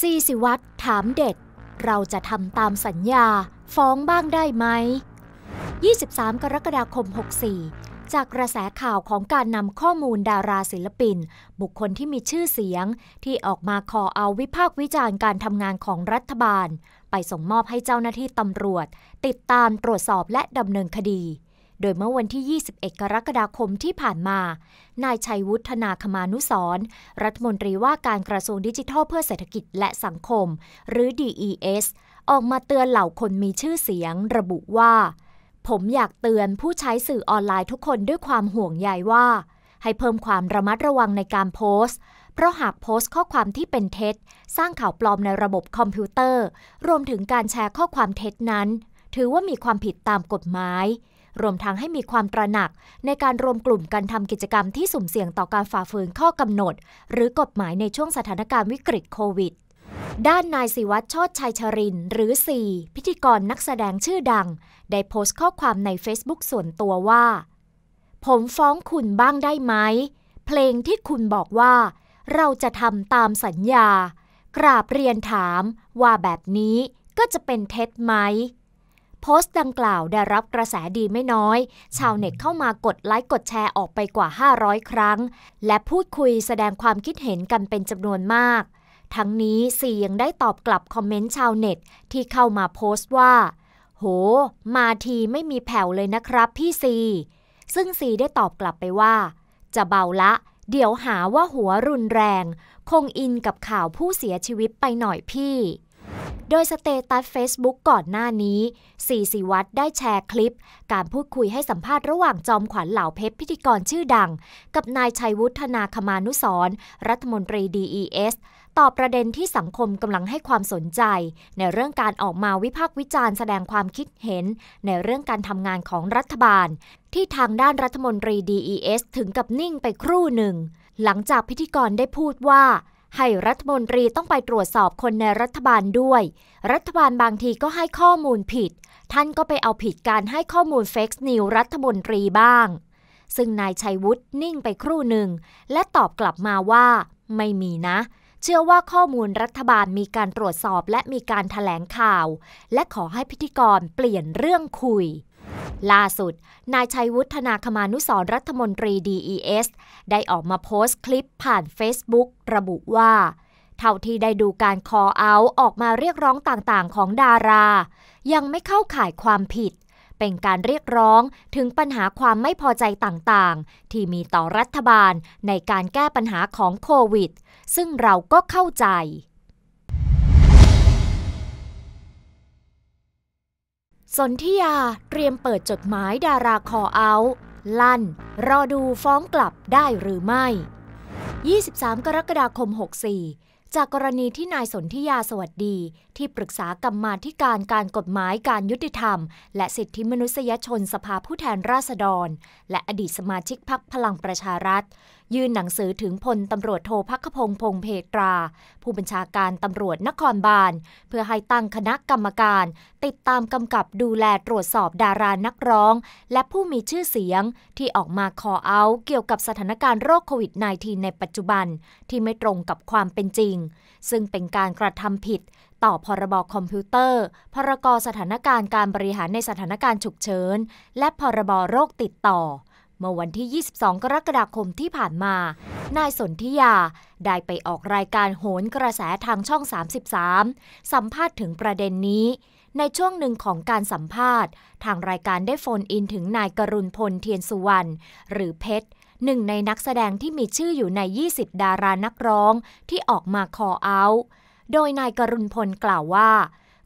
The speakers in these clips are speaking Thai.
ซีสิวัตรถามเด็ด เราจะทำตามสัญญา ฟ้องบ้างได้ไหม23 กรกฎาคม 64 จากกระแสข่าวของการนำข้อมูลดาราศิลปิน บุคคลที่มีชื่อเสียง ที่ออกมาขอเอาวิพากษ์วิจารณ์การทำงานของรัฐบาล ไปส่งมอบให้เจ้าหน้าที่ตำรวจ ติดตามตรวจสอบและดำเนินคดีโดยเมื่อวันที่ 21 กรกฎาคมที่ผ่านมา นายชัยวุฒนาคมานุสรรัฐมนตรีว่าการกระทรวงดิจิทัลเพื่อเศรษฐกิจและสังคม หรือ DES ออกมาเตือนเหล่าคนมีชื่อเสียง ระบุว่า ผมอยากเตือนผู้ใช้สื่อออนไลน์ทุกคนด้วยความห่วงใยว่า ให้เพิ่มความระมัดระวังในการโพสต์พราะหากโพสต์ข้อความที่เป็นเท็จ สร้างข่าวปลอมในระบบคอมพิวเตอร์ รวมถึงการแชร์ข้อความเท็จนั้น ถือว่ามีความผิดตามกฎหมายรวมทั้งให้มีความตระหนักในการรวมกลุ่มกันทำกิจกรรมที่สุ่มเสี่ยงต่อการฝ่าฝืนข้อกำหนด หรือกฎหมายในช่วงสถานการณ์วิกฤตโควิด ด้านนายศิวัตรชดชัยชรินหรือ4พิธีกรนักแสดงชื่อดัง ได้โพสต์ข้อความใน Facebook ส่วนตัวว่า ผมฟ้องคุณบ้างได้ไหมเพลงที่คุณบอกว่า เราจะทำตามสัญญา กราบเรียนถามว่าแบบนี้ก็จะเป็นเท็จไหมโพสต์ดังกล่าวได้รับกระแสดีไม่น้อย ชาวเน็ตเข้ามากดไลค์กดแชร์ออกไปกว่า 500 ครั้ง และพูดคุยแสดงความคิดเห็นกันเป็นจำนวนมาก ทั้งนี้ ซียังได้ตอบกลับคอมเมนต์ชาวเน็ต ที่เข้ามาโพสต์ว่า โห มาทีไม่มีแผ่วเลยนะครับพี่ซี ซึ่งซีได้ตอบกลับไปว่า จะเบาละ เดี๋ยวหาว่าหัวรุนแรง คงอินกับข่าวผู้เสียชีวิตไปหน่อยพี่โดยสเตตัส Facebook ก่อนหน้านี้ซีซีวัตรได้แชร์คลิป การพูดคุยให้สัมภาษณ์ระหว่างจอมขวัญเหล่าเพชรพิธีกรชื่อดัง กับนายชัยวุฒนาคมานุสรรัฐมนตรี DES ต่อประเด็นที่สังคมกำลังให้ความสนใจ ในเรื่องการออกมาวิพากษ์วิจารณ์แสดงความคิดเห็น ในเรื่องการทำงานของรัฐบาล ที่ทางด้านรัฐมนตรี DES ถึงกับนิ่งไปครู่หนึ่ง หลังจากพิธีกรได้พูดว่าให้รัฐมนตรีต้องไปตรวจสอบคนในรัฐบาลด้วย รัฐบาลบางทีก็ให้ข้อมูลผิด ท่านก็ไปเอาผิดการให้ข้อมูลเฟกซ์นิวรัฐมนตรีบ้าง ซึ่งนายชัยวุฒินิ่งไปครู่หนึ่งและตอบกลับมาว่า ไม่มีนะ เชื่อว่าข้อมูลรัฐบาลมีการตรวจสอบและมีการถแถลงข่าว และขอให้พิธีกรเปลี่ยนเรื่องคุยล่าสุด นายชัยวุฒนาคมานุสรรัฐมนตรี DES ได้ออกมาโพสต์คลิปผ่าน Facebook ระบุว่า เท่าที่ได้ดูการคอเอาออกมาเรียกร้องต่างๆ ของดารา ยังไม่เข้าข่ายความผิด เป็นการเรียกร้องถึงปัญหาความไม่พอใจต่างๆ ที่มีต่อรัฐบาลในการแก้ปัญหาของโควิด ซึ่งเราก็เข้าใจสนธิยาเตรียมเปิดจดหมายดาราคอเอา ลั่น รอดูฟ้องกลับได้หรือไม่ 23 กรกฎาคม 64 จากกรณีที่นายสนธิยาสวัสดีที่ปรึกษากรรมาธิการการกฎหมายการยุติธรรม และสิทธิมนุษยชนสภาผู้แทนราษฎร และอดีตสมาชิกพักพลังประชารัฐ ยื่นหนังสือถึงพลตำรวจโทพักพงพงเพตรา ผู้บัญชาการตำรวจนครบาลเพื่อให้ตั้งคณะกรรมการ ติดตามกำกับดูแลตรวจสอบดารานักร้อง และผู้มีชื่อเสียงที่ออกมาคอเอาเกี่ยวกับสถานการณ์โรคโควิด -19 ในปัจจุบันที่ไม่ตรงกับความเป็นจริง ซึ่งเป็นการกระทำผิดต่อพรบอคอมพิวเตอร์ พรกสถานการณ์การบริหารในสถานการณ์ฉุกเฉิน และพรบโรคติดต่อ เมื่อวันที่ 22 กรกฎาคมที่ผ่านมา นายสนธิยา ได้ไปออกรายการโหนกระแสทางช่อง 33 สัมภาษณ์ถึงประเด็นนี้ ในช่วงหนึ่งของการสัมภาษณ์ ทางรายการได้โฟนอินถึงนายกรุณพลเทียนสุวรรณ หรือเพชร หนึ่ง ในนักแสดงที่มีชื่ออยู่ใน 20 ดารานักร้องที่ออกมาคอเอาโดยนายกรุณพลกล่าวว่า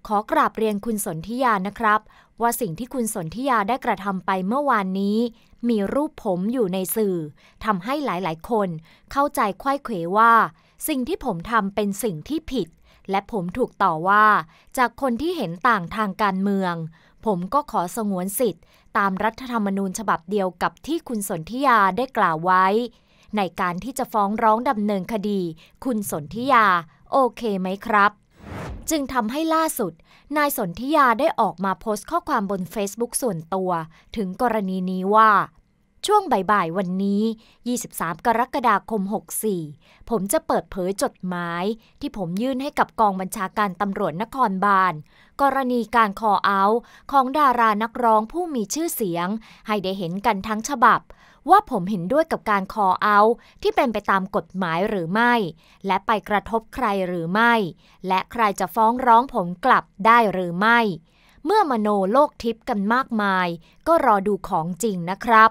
ขอกราบเรียนคุณสนธิยานะครับ ว่าสิ่งที่คุณสนธิยาได้กระทำไปเมื่อวานนี้ มีรูปผมอยู่ในสื่อทำให้หลาย ๆ คนเข้าใจควยเขวว่า สิ่งที่ผมทำเป็นสิ่งที่ผิด และผมถูกต่อว่า จากคนที่เห็นต่างทางการเมือง ผมก็ขอสงวนสิทธิ์ ตามรัฐธรรมนูญฉบับเดียวกับที่คุณสนธิยาได้กล่าวไว้ ในการที่จะฟ้องร้องดำเนินคดีคุณสนธิยาโอเคไหมครับ จึงทำให้ล่าสุด นายสนธิยาได้ออกมาโพสต์ข้อความบน Facebook ส่วนตัว ถึงกรณีนี้ว่า ช่วงบ่ายๆวันนี้ 23 กรกฎาคม 64 ผมจะเปิดเผยจดหมาย ที่ผมยื่นให้กับกองบัญชาการตำรวจนครบาล กรณีการคอเอา ของดารานักร้องผู้มีชื่อเสียง ให้ได้เห็นกันทั้งฉบับว่าผมเห็นด้วยกับการคอเอาที่เป็นไปตามกฎหมายหรือไม่ และไปกระทบใครหรือไม่ และใครจะฟ้องร้องผมกลับได้หรือไม่ เมื่อมโนโลกทิพย์กันมากมาย ก็รอดูของจริงนะครับ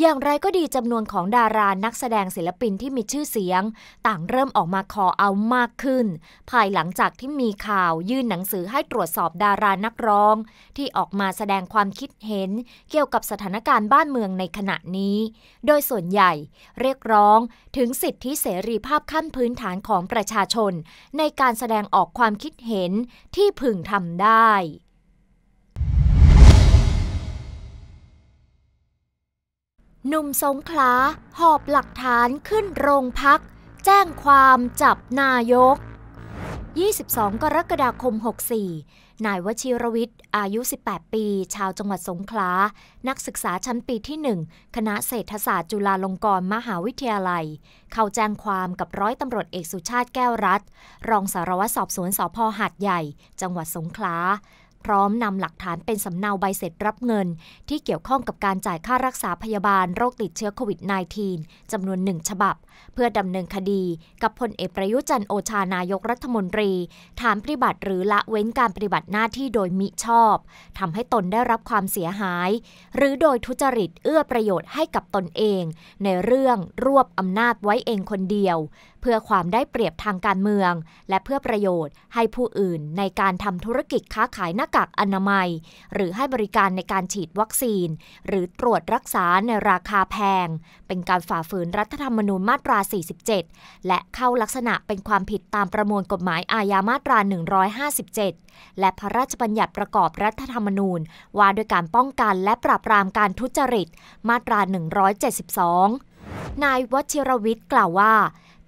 อย่างไรก็ดีจำนวนของดารานักแสดงศิลปินที่มีชื่อเสียง ต่างเริ่มออกมาขอเอามากขึ้น ภายหลังจากที่มีข่าวยื่นหนังสือให้ตรวจสอบดารานักร้อง ที่ออกมาแสดงความคิดเห็น เกี่ยวกับสถานการณ์บ้านเมืองในขณะนี้ โดยส่วนใหญ่เรียกร้องถึงสิทธิเสรีภาพขั้นพื้นฐานของประชาชน ในการแสดงออกความคิดเห็นที่พึงทำได้หนุ่มสงขลา หอบหลักฐานขึ้นโรงพัก แจ้งความจับนายก 22 กรกฎาคม 64 นายวชิรวิทย์ อายุ 18 ปี ชาวจังหวัดสงขลา นักศึกษาชั้นปีที่ 1 คณะเศรษฐศาสตร์จุฬาลงกรณ์มหาวิทยาลัย เข้าแจ้งความกับร้อยตำรวจเอกสุชาติแก้วรัฐรองสารวัตรสอบสวนสพหาดใหญ่ จังหวัดสงขลาพร้อมนำหลักฐานเป็นสำเนาใบเสร็จรับเงิน ที่เกี่ยวข้องกับการจ่ายค่ารักษาพยาบาลโรคติดเชื้อโควิด -19 จำนวนหนึ่งฉบับ เพื่อดำเนินคดีกับพลเอกประยุจันโอชานายกรัฐมนตรีฐานปฏิบัติหรือละเว้นการปฏิบัติหน้าที่โดยมิชอบทำให้ตนได้รับความเสียหาย หรือโดยทุจริตเอื้อประโยชน์ให้กับตนเอง ในเรื่องรวบอำนาจไว้เองคนเดียวพื่อความได้เปรียบทางการเมือง และเพื่อประโยชน์ให้ผู้อื่น ในการทำธุรกิจค้าขายหน้ากากอนามัย หรือให้บริการในการฉีดวัคซีน หรือตรวจรักษาในราคาแพง เป็นการฝ่าฝืนรัฐธรรมนูญมาตรา 47 และเข้าลักษณะเป็นความผิดตามประมวลกฎหมายอาญามาตรา 157 และพระราชบัญญัติประกอบรัฐธรรมนูญว่าด้วยการป้องกันและปราบปรามการทุจริต มาตรา 172 นายวชิรวิทย์กล่าวว่า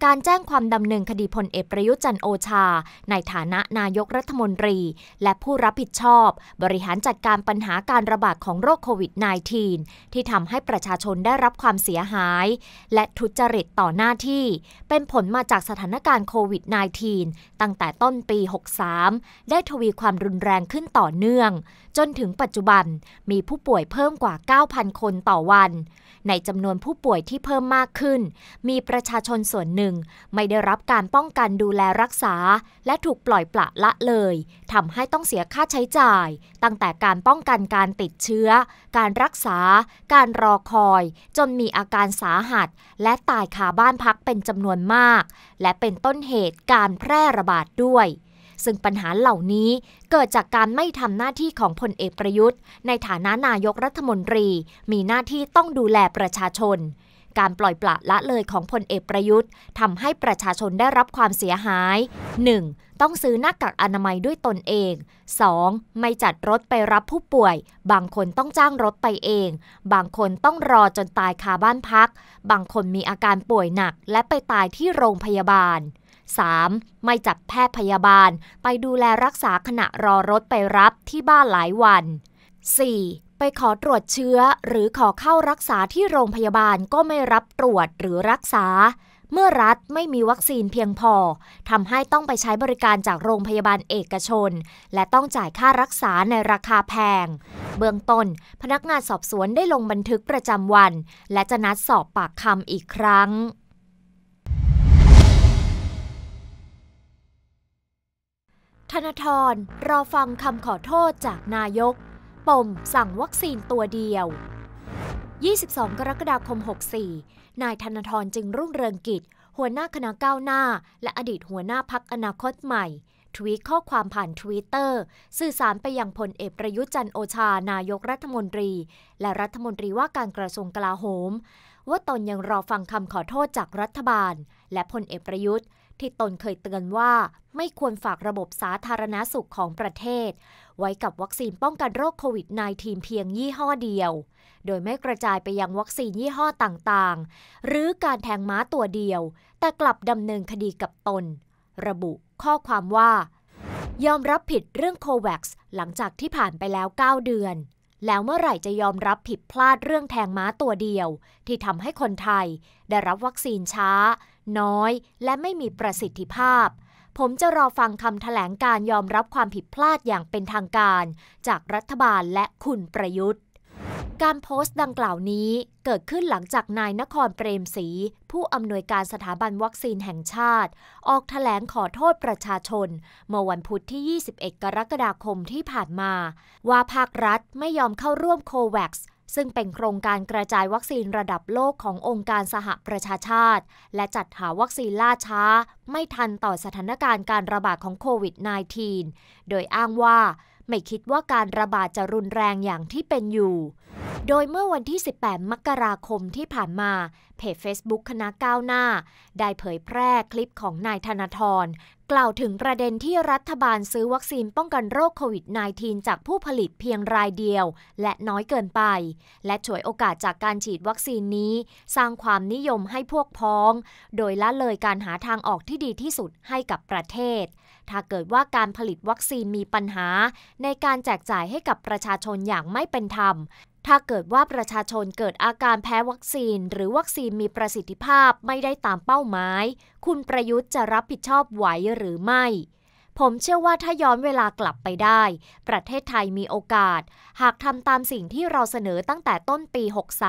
การแจ้งความดำเนินคดีพลเอกประยุจันโอชา ในฐานะนายกรัฐมนตรี และผู้รับผิดชอบบริหารจัดการปัญหาการระบาดของโรคโควิด -19 ที่ทำให้ประชาชนได้รับความเสียหาย และทุจริตต่อหน้าที่เป็นผลมาจากสถานการณ์โควิด -19 ตั้งแต่ต้นปี 63 ได้ทวีความรุนแรงขึ้นต่อเนื่องจนถึงปัจจุบันมีผู้ป่วยเพิ่มกว่า 9,000 คนต่อวัน ในจำนวนผู้ป่วยที่เพิ่มมากขึ้น มีประชาชนส่วนหนึ่ง ไม่ได้รับการป้องกันดูแลรักษา และถูกปล่อยปละละเลย ทำให้ต้องเสียค่าใช้จ่าย ตั้งแต่การป้องกันการติดเชื้อ การรักษา การรอคอย จนมีอาการสาหัส และตายคาบ้านพักเป็นจำนวนมาก และเป็นต้นเหตุการแพร่ระบาดด้วยซึ่งปัญหาเหล่านี้เกิดจากการไม่ทำหน้าที่ของพลเอกประยุทธ์ ในฐานะนายกรัฐมนตรีมีหน้าที่ต้องดูแลประชาชน การปล่อยปละละเลยของพลเอกประยุทธ์ทำให้ประชาชนได้รับความเสียหาย 1. ต้องซื้อหน้ากากอนามัยด้วยตนเอง 2. ไม่จัดรถไปรับผู้ป่วย บางคนต้องจ้างรถไปเอง บางคนต้องรอจนตายคาบ้านพัก บางคนมีอาการป่วยหนักและไปตายที่โรงพยาบาล 3. ไม่จัดแพทย์พยาบาลไปดูแลรักษาขณะรอรถไปรับที่บ้านหลายวัน 4. ไปขอตรวจเชื้อ หรือขอเข้ารักษาที่โรงพยาบาลก็ไม่รับตรวจหรือรักษา เมื่อรัฐไม่มีวัคซีนเพียงพอทำให้ต้องไปใช้บริการจากโรงพยาบาลเอกชน และต้องจ่ายค่ารักษาในราคาแพง เบื้องต้นพนักงานสอบสวนได้ลงบันทึกประจำวัน และจะนัดสอบปากคำอีกครั้งธนาธรรอฟังคำขอโทษจากนายกปมสั่งวัคซีนตัวเดียว 22 กรกฎาคม 64 นายธนาธรจึงรุ่งเรืองกิจ หัวหน้าคณะก้าวหน้า และอดีตหัวหน้าพักอนาคตใหม่ ทวีตข้อความผ่านทวิตเตอร์สื่อสารไปยังพลเอกประยุจันโอชานายกรัฐมนตรี และรัฐมนตรีว่าการกระทรวงกลาโหม ว่าตนยังรอฟังคำขอโทษจากรัฐบาล และพลเอกประยุทธ์ที่ตนเคยเตือนว่าไม่ควรฝากระบบสาธารณาสุขของประเทศ ไว้กับวัคซีนป้องกันโรคโควิด -19 เพียงยี่ห้อเดียว โดยไม่กระจายไปยังวัคซีนยี่ห้อต่างๆ หรือการแทงม้าตัวเดียว แต่กลับดำเนินคดีกับตน ระบุ ข้อความว่า ยอมรับผิดเรื่องโควัคหลังจากที่ผ่านไปแล้ว 9 เดือน แล้วเมื่อไหร่จะยอมรับผิดพลาดเรื่องแทงม้าตัวเดียว ที่ทำให้คนไทย ได้รับวัคซีนช้าน้อยและไม่มีประสิทธิภาพ ผมจะรอฟังคำแถลงการยอมรับความผิดพลาดอย่างเป็นทางการ จากรัฐบาลและคุณประยุทธ์ การโพสต์ดังกล่าวนี้เกิดขึ้นหลังจากนายนครเปรมศรีผู้อำนวยการสถาบันวัคซีนแห่งชาติ ออกถแถลงขอโทษประชาชน เมื่อวันพุธที่ 21 กรกฎาคมที่ผ่านมา ว่าภาครัฐไม่ยอมเข้าร่วมโควัคซึ่งเป็นโครงการกระจายวัคซีนระดับโลกขององค์การสหประชาชาติ และจัดหาวัคซีนล่าช้าไม่ทันต่อสถานการณ์การระบาดของโควิด -19 โดยอ้างว่า ไม่คิดว่าการระบาดจะรุนแรงอย่างที่เป็นอยู่โดยเมื่อวันที่ 18 มกราคมที่ผ่านมา เพจ Facebook คณะก้าวหน้า ได้เผยแพร่คลิปของนายธนาธรกล่าวถึงประเด็นที่รัฐบาลซื้อวัคซีนป้องกันโรคโควิด -19 จากผู้ผลิตเพียงรายเดียวและน้อยเกินไป และฉวยโอกาสจากการฉีดวัคซีนนี้ สร้างความนิยมให้พวกพ้อง โดยละเลยการหาทางออกที่ดีที่สุดให้กับประเทศ ถ้าเกิดว่าการผลิตวัคซีนมีปัญหา ในการแจกจ่ายให้กับประชาชนอย่างไม่เป็นธรรมถ้าเกิดว่าประชาชนเกิดอาการแพ้วัคซีน หรือวัคซีนมีประสิทธิภาพไม่ได้ตามเป้าหมาย คุณประยุทธ์จะรับผิดชอบไหวหรือไม่ผมเชื่อว่าถ้าย้อนเวลากลับไปได้ ประเทศไทยมีโอกาส หากทำตามสิ่งที่เราเสนอตั้งแต่ต้นปี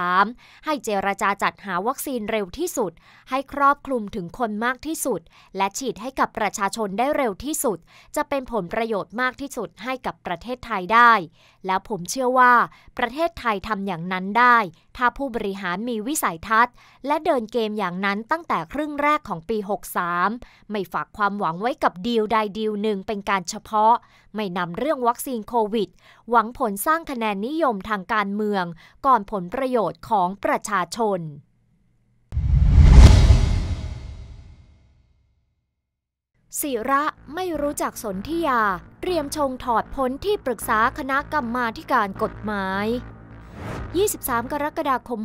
63 ให้เจรจาจัดหาวัคซีนเร็วที่สุด ให้ครอบคลุมถึงคนมากที่สุด และฉีดให้กับประชาชนได้เร็วที่สุด จะเป็นผลประโยชน์มากที่สุดให้กับประเทศไทยได้ แล้วผมเชื่อว่าประเทศไทยทำอย่างนั้นได้ ถ้าผู้บริหารมีวิสัยทัศน์ และเดินเกมอย่างนั้นตั้งแต่ครึ่งแรกของปี 63 ไม่ฝากความหวังไว้กับดีลใดดีลหนึ่งเป็นการเฉพาะไม่นำเรื่องวัคซีนโควิด หวังผลสร้างคะแนนนิยมทางการเมืองก่อนผลประโยชน์ของประชาชน ศิระไม่รู้จักสนธิยาเตรียมชงถอดพ้นที่ปรึกษาคณะกรรมาการกฎหมาย 23 กรกฎาคม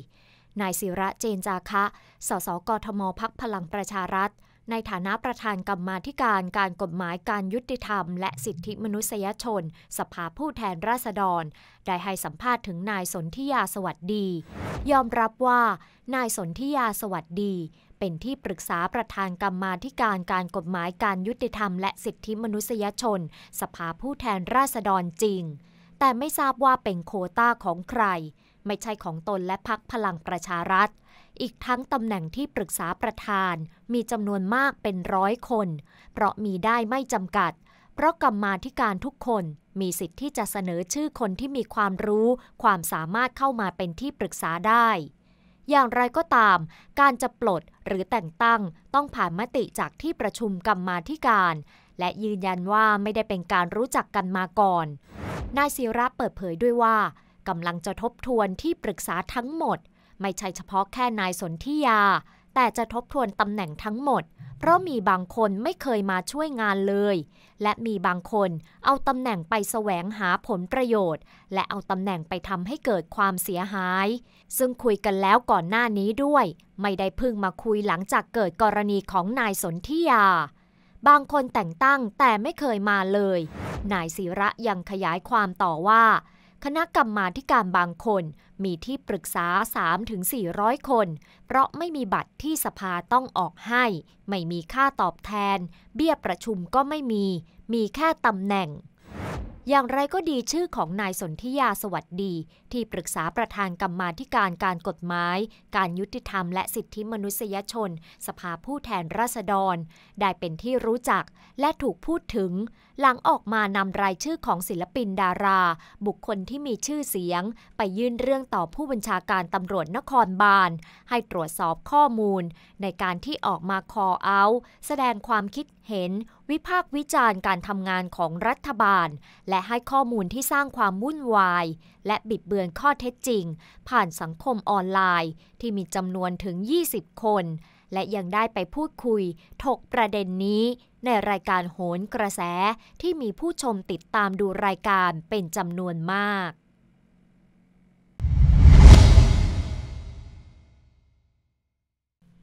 64 นายศิระเจนจาคะ สสกทมพักพลังประชารัฐในฐานะประธานกรรมาธิการการกฎหมายการยุติธรรม และสิทธิมนุษยชน สภาผู้แทนราษฎร ได้ให้สัมภาษณ์ถึงนายสนธิยาสวัสดี ยอมรับว่า นายสนธิยาสวัสดี เป็นที่ปรึกษาประธานกรรมาธิการ การกฎหมายการยุติธรรม และสิทธิมนุษยชน สภาผู้แทนราษฎรจริง แต่ไม่ทราบว่าเป็นโคต้าของใคร ไม่ใช่ของตนและพักพลังประชารัฐอีกทั้งตำแหน่งที่ปรึกษาประธาน มีจำนวนมากเป็นร้อยคน เพราะมีได้ไม่จำกัด เพราะกรรมาธิการทุกคน มีสิทธิ์ที่จะเสนอชื่อคนที่มีความรู้ความสามารถเข้ามาเป็นที่ปรึกษาได้ อย่างไรก็ตาม การจะปลดหรือแต่งตั้งต้องผ่านมติจากที่ประชุมกรรมาธิการ และยืนยันว่าไม่ได้เป็นการรู้จักกันมาก่อนนายศิระเปิดเผยด้วยว่ากำลังจะทบทวนที่ปรึกษาทั้งหมดไม่ใช่เฉพาะแค่นายสนธิยา แต่จะทบทวนตำแหน่งทั้งหมด เพราะมีบางคนไม่เคยมาช่วยงานเลย และมีบางคนเอาตำแหน่งไปแสวงหาผลประโยชน์ และเอาตำแหน่งไปทำให้เกิดความเสียหาย ซึ่งคุยกันแล้วก่อนหน้านี้ด้วย ไม่ได้พึ่งมาคุยหลังจากเกิดกรณีของนายสนธิยา บางคนแต่งตั้งแต่ไม่เคยมาเลยนายศิระยังขยายความต่อว่าคณะกรรมาการบางคน มีที่ปรึกษา3-400 คน เพราะไม่มีบัตรที่สภาต้องออกให้ ไม่มีค่าตอบแทน เบี้ยประชุมก็ไม่มี มีแค่ตำแหน่ง อย่างไรก็ดีชื่อของนายสนธิยาสวัสดี ที่ปรึกษาประธานกรรมาการการกฎหมายการยุติธรรมและสิทธิมนุษยชนสภาผู้แทนราษฎร ได้เป็นที่รู้จักและถูกพูดถึงหลังออกมานำรายชื่อของศิลปินดารา บุคคลที่มีชื่อเสียง ไปยื่นเรื่องต่อผู้บัญชาการตำรวจนครบาลให้ตรวจสอบข้อมูล ในการที่ออกมาคอเอา แสดงความคิดเห็น วิพากษ์วิจารณ์การทำงานของรัฐบาล และให้ข้อมูลที่สร้างความวุ่นวาย และบิดเบือนข้อเท็จจริง ผ่านสังคมออนไลน์ ที่มีจำนวนถึง 20 คน และยังได้ไปพูดคุย ถกประเด็นนี้ในรายการโหนกระแส ที่มีผู้ชมติดตามดูรายการเป็นจำนวนมาก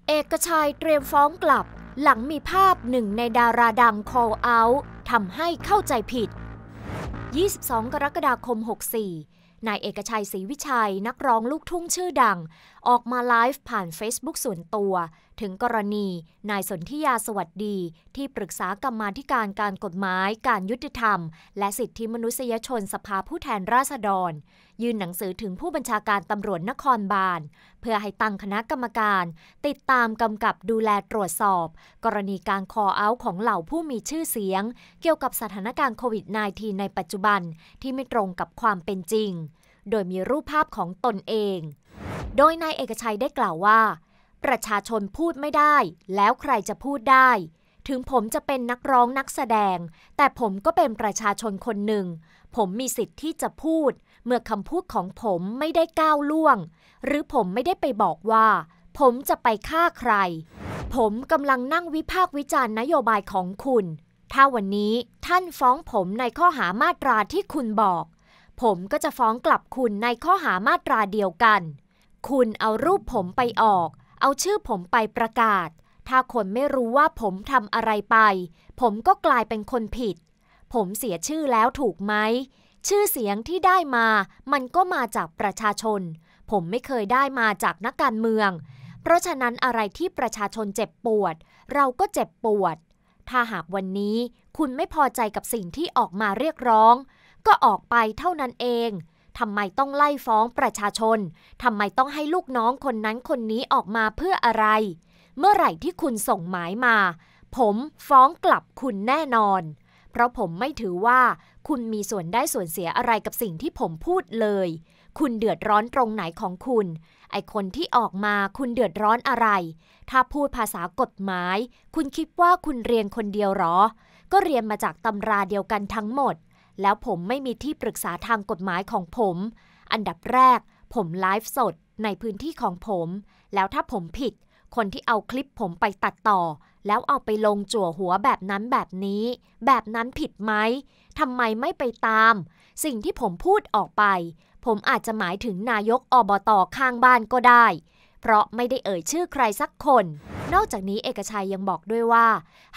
เอกชัยเตรียมฟ้องกลับหลังมีภาพหนึ่งในดาราดัง call out ทำให้เข้าใจผิด 22 กรกฎาคม 64 นายเอกชัยศรีวิชัยนักร้องลูกทุ่งชื่อดัง ออกมาไลฟ์ผ่าน Facebook ส่วนตัวถึงกรณีนายสนธิยาสวัสดี ที่ปรึกษากรรมาการการกฎหมายการยุติธรรม และสิทธิมนุษยชนสภาผู้แทนราษฎร ยื่นหนังสือถึงผู้บัญชาการตำรวจนครบาล เพื่อให้ตั้งคณะกรรมการ ติดตามกำกับดูแลตรวจสอบ กรณีการคอเอาท์ของเหล่าผู้มีชื่อเสียง เกี่ยวกับสถานการณ์โควิด -19 ในปัจจุบันที่ไม่ตรงกับความเป็นจริง โดยมีรูปภาพของตนเอง โดยนายเอกชัยได้กล่าวว่าประชาชนพูดไม่ได้แล้วใครจะพูดได้ ถึงผมจะเป็นนักร้องนักแสดง แต่ผมก็เป็นประชาชนคนหนึ่ง ผมมีสิทธิ์ที่จะพูด เมื่อคำพูดของผมไม่ได้ก้าวล่วง หรือผมไม่ได้ไปบอกว่า ผมจะไปฆ่าใคร ผมกำลังนั่งวิพากษ์วิจารณ์นโยบายของคุณ ถ้าวันนี้ท่านฟ้องผมในข้อหามาตราที่คุณบอก ผมก็จะฟ้องกลับคุณในข้อหามาตราเดียวกัน คุณเอารูปผมไปออกเอาชื่อผมไปประกาศ ถ้าคนไม่รู้ว่าผมทำอะไรไป ผมก็กลายเป็นคนผิด ผมเสียชื่อแล้วถูกไหม ชื่อเสียงที่ได้มา มันก็มาจากประชาชน ผมไม่เคยได้มาจากนักการเมือง เพราะฉะนั้นอะไรที่ประชาชนเจ็บปวด เราก็เจ็บปวด ถ้าหากวันนี้คุณไม่พอใจกับสิ่งที่ออกมาเรียกร้อง ก็ออกไปเท่านั้นเองทำไมต้องไล่ฟ้องประชาชน ทำไมต้องให้ลูกน้องคนนั้นคนนี้ออกมาเพื่ออะไร เมื่อไหร่ที่คุณส่งหมายมา ผมฟ้องกลับคุณแน่นอน เพราะผมไม่ถือว่า คุณมีส่วนได้ส่วนเสียอะไรกับสิ่งที่ผมพูดเลย คุณเดือดร้อนตรงไหนของคุณ ไอคนที่ออกมาคุณเดือดร้อนอะไร ถ้าพูดภาษากฎหมาย คุณคิดว่าคุณเรียนคนเดียวหรอ ก็เรียนมาจากตำราเดียวกันทั้งหมดแล้วผมไม่มีที่ปรึกษาทางกฎหมายของผม อันดับแรกผมไลฟ์สดในพื้นที่ของผม แล้วถ้าผมผิด คนที่เอาคลิปผมไปตัดต่อ แล้วเอาไปลงจั่วหัวแบบนั้นแบบนี้แบบนั้นผิดไหมทำไมไม่ไปตาม สิ่งที่ผมพูดออกไป ผมอาจจะหมายถึงนายก อบตอข้างบ้านก็ได้เพราะไม่ได้เอ่ยชื่อใครสักคน นอกจากนี้เอกชัยยังบอกด้วยว่า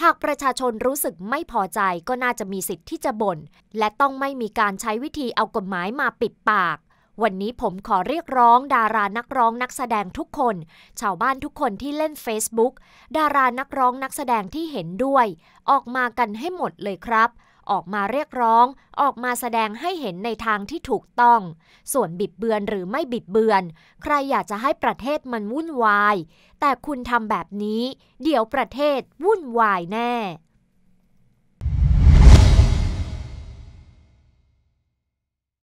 หากประชาชนรู้สึกไม่พอใจก็น่าจะมีสิทธิ์ที่จะบน่น และต้องไม่มีการใช้วิธีเอากฎหมายมาปิดปาก วันนี้ผมขอเรียกร้อง ดารานักร้องนักแสดงทุกคน ชาวบ้านทุกคนที่เล่น Facebook ดารานักร้องนักแสดงที่เห็นด้วย ออกมากันให้หมดเลยครับออกมาเรียกร้องออกมาแสดงให้เห็นในทางที่ถูกต้อง ส่วนบิดเบือนหรือไม่บิดเบือน ใครอยากจะให้ประเทศมันวุ่นวาย แต่คุณทำแบบนี้ เดี๋ยวประเทศวุ่นวายแน่